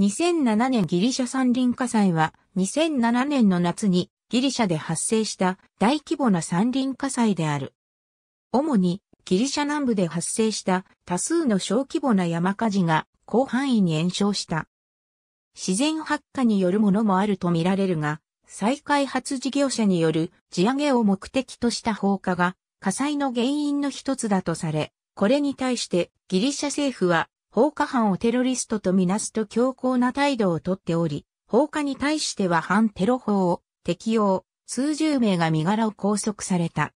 2007年ギリシャ山林火災は、2007年の夏にギリシャで発生した大規模な山林火災である。主にギリシャ南部で発生した多数の小規模な山火事が広範囲に延焼した。自然発火によるものもあるとみられるが、再開発事業者による地上げを目的とした放火が火災の原因の一つだとされ、これに対してギリシャ政府は放火犯をテロリストとみなすと強硬な態度をとっており、放火に対しては反テロ法を適用、数十名が身柄を拘束された。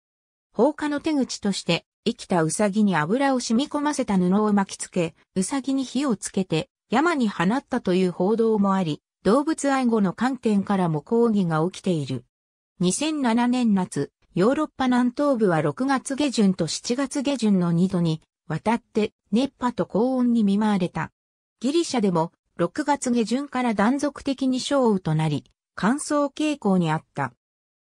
放火の手口として、生きたウサギに油を染み込ませた布を巻きつけ、ウサギに火をつけて、山に放ったという報道もあり、動物愛護の観点からも抗議が起きている。2007年夏、ヨーロッパ南東部は6月下旬と7月下旬の2度に、渡って熱波と高温に見舞われた。ギリシャでも6月下旬から断続的に小雨となり、乾燥傾向にあった。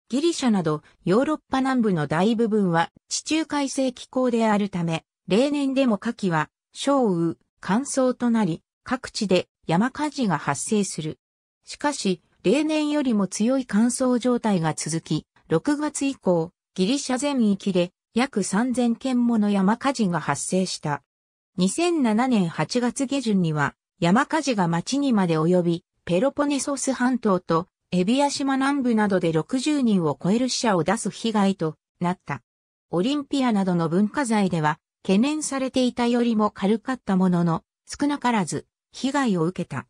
ギリシャなどヨーロッパ南部の大部分は地中海性気候であるため、例年でも夏季は小雨、乾燥となり、各地で山火事が発生する。しかし、例年よりも強い乾燥状態が続き、6月以降、ギリシャ全域で約3000件もの山火事が発生した。2007年8月下旬には山火事が町にまで及び、ペロポネソス半島とエビア島南部などで60人を超える死者を出す被害となった。オリンピアなどの文化財では懸念されていたよりも軽かったものの少なからず被害を受けた。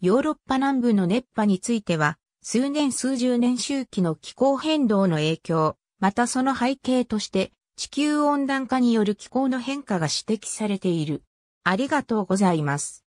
ヨーロッパ南部の熱波については数年数十年周期の気候変動の影響、またその背景として地球温暖化による気候の変化が指摘されている。ありがとうございます。